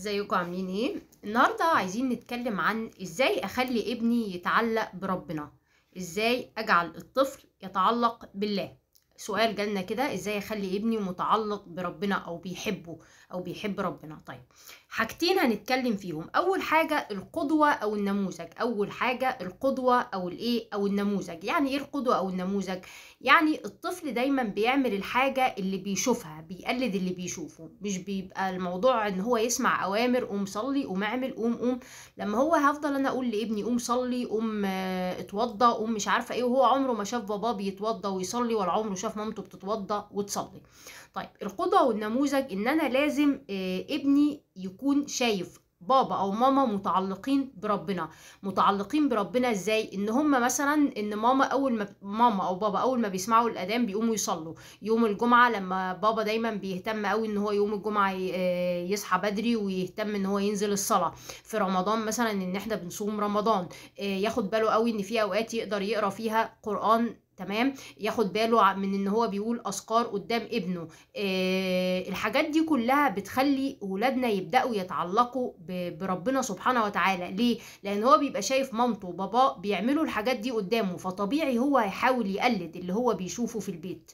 ازيكم عاملين ايه النهارده عايزين نتكلم عن ازاي اخلي ابني يتعلق بربنا ازاي اجعل الطفل يتعلق بالله سؤال جالنا كده ازاي اخلي ابني متعلق بربنا او بيحبه او بيحب ربنا طيب حاجتين هنتكلم فيهم اول حاجه القدوه او النموذج اول حاجه القدوه او الايه او النموذج يعني ايه القدوه او النموذج يعني الطفل دايما بيعمل الحاجه اللي بيشوفها بيقلد اللي بيشوفه مش بيبقى الموضوع ان هو يسمع اوامر قوم صلي قوم اعمل قوم قوم لما هو هفضل انا اقول لابني قوم صلي قوم آه، اتوضى قوم مش عارفه ايه وهو عمره ما شاف باباه بيتوضى ويصلي ولا عمره شاف بنظف مامته بتتوضى وتصلي طيب القدوه والنموذج ان انا لازم آه، ابني يكون شايف بابا او ماما متعلقين بربنا متعلقين بربنا ازاي ان هم مثلا ان ماما اول ما ماما او بابا اول ما بيسمعوا الاذان بيقوموا يصلوا يوم الجمعه لما بابا دايما بيهتم قوي ان هو يوم الجمعه آه، يصحى بدري ويهتم ان هو ينزل الصلاه في رمضان مثلا ان احنا بنصوم رمضان آه، ياخد باله قوي ان في اوقات يقدر يقرا فيها قران تمام ياخد باله من ان هو بيقول اذكار قدام ابنه آه الحاجات دي كلها بتخلي ولادنا يبداوا يتعلقوا بربنا سبحانه وتعالى ليه لان هو بيبقى شايف مامته وباباه بيعملوا الحاجات دي قدامه فطبيعي هو هيحاول يقلد اللي هو بيشوفه في البيت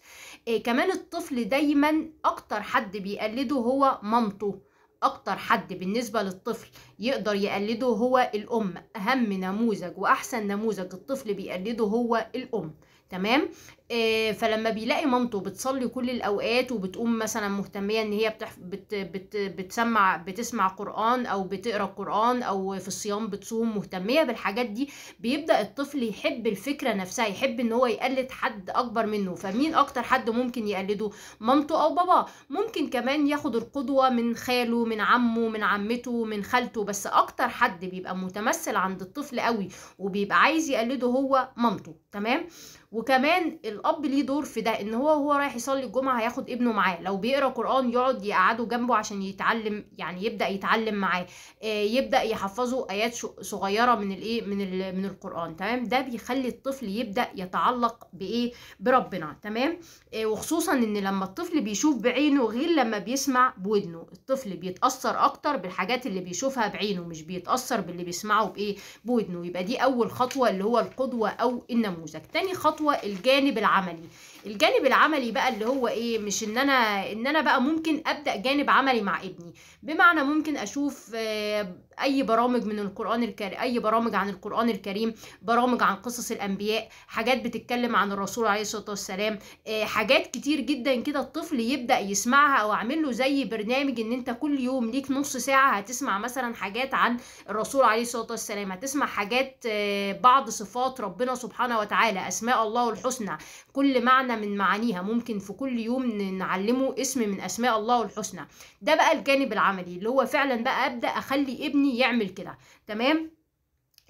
آه كمان الطفل دايما اكتر حد بيقلده هو مامته اكتر حد بالنسبه للطفل يقدر يقلده هو الام اهم نموذج واحسن نموذج الطفل بيقلده هو الام تمام آه فلما بيلاقي مامته بتصلي كل الاوقات وبتقوم مثلا مهتميه ان هي بتح... بت... بت... بتسمع بتسمع قران او بتقرا قران او في الصيام بتصوم مهتميه بالحاجات دي بيبدا الطفل يحب الفكره نفسها يحب ان هو يقلد حد اكبر منه فمين اكتر حد ممكن يقلده مامته او باباه ممكن كمان ياخد القدوه من خاله من عمه من عمته من خالته بس اكتر حد بيبقى متمثل عند الطفل قوي وبيبقى عايز يقلده هو مامته تمام وكمان الاب ليه دور في ده ان هو وهو رايح يصلي الجمعه هياخد ابنه معاه لو بيقرا قران يقعد يقعده جنبه عشان يتعلم يعني يبدا يتعلم معاه آه، يبدا يحفظه ايات صغيره من الايه من من القران تمام ده بيخلي الطفل يبدا يتعلق بايه بربنا تمام آه، وخصوصا ان لما الطفل بيشوف بعينه غير لما بيسمع بودنه الطفل بيتاثر اكتر بالحاجات اللي بيشوفها بعينه مش بيتاثر باللي بيسمعه بايه بودنه يبقى دي اول خطوه اللي هو القدوه او النموذج نموذج تاني خطوه الجانب العملي الجانب العملي بقى اللي هو ايه مش ان انا ان انا بقى ممكن ابدا جانب عملي مع ابني بمعنى ممكن اشوف آه، اي برامج من القران الكريم اي برامج عن القران الكريم برامج عن قصص الانبياء حاجات بتتكلم عن الرسول عليه الصلاه والسلام آه، حاجات كتير جدا كده الطفل يبدا يسمعها او اعمل له زي برنامج ان انت كل يوم ليك نص ساعه هتسمع مثلا حاجات عن الرسول عليه الصلاه والسلام هتسمع حاجات آه، بعض صفات ربنا سبحانه وتعالى اسماء الله الحسنى كل معنى من معانيها ممكن في كل يوم نعلمه اسم من اسماء الله الحسنى ده بقى الجانب العملي اللي هو فعلا بقى ابدا اخلي ابني يعمل كده تمام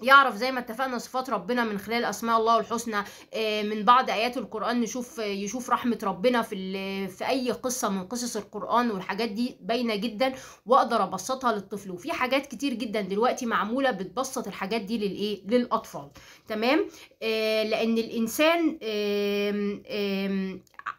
يعرف زي ما اتفقنا صفات ربنا من خلال اسماء الله الحسنى آه، من بعض ايات القران نشوف آه، يشوف رحمه ربنا في في اي قصه من قصص القران والحاجات دي باينه جدا واقدر ابسطها للطفل وفي حاجات كتير جدا دلوقتي معموله بتبسط الحاجات دي للايه للاطفال تمام آه، لان الانسان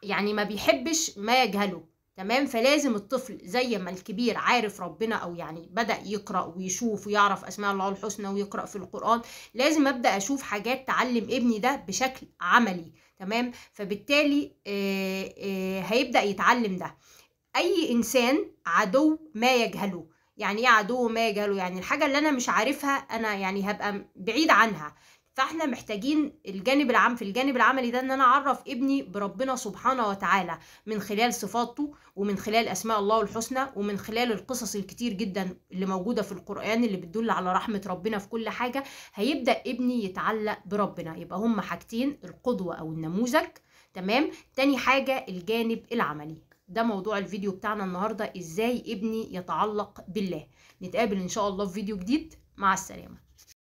يعني ما بيحبش ما يجهله تمام فلازم الطفل زي ما الكبير عارف ربنا او يعني بدا يقرا ويشوف ويعرف اسماء الله الحسنى ويقرا في القران لازم ابدا اشوف حاجات تعلم ابني ده بشكل عملي تمام فبالتالي آه، آه، هيبدا يتعلم ده اي انسان عدو ما يجهله يعني ايه عدو ما يجهله يعني الحاجه اللي انا مش عارفها انا يعني هبقى بعيد عنها فاحنا محتاجين الجانب العام في الجانب العملي ده ان انا اعرف ابني بربنا سبحانه وتعالى من خلال صفاته ومن خلال اسماء الله الحسنى ومن خلال القصص الكتير جدا اللي موجوده في القران اللي بتدل على رحمه ربنا في كل حاجه هيبدا ابني يتعلق بربنا يبقى هما حاجتين القدوه او النموذج تمام تاني حاجه الجانب العملي ده موضوع الفيديو بتاعنا النهارده ازاي ابني يتعلق بالله نتقابل ان شاء الله في فيديو جديد مع السلامه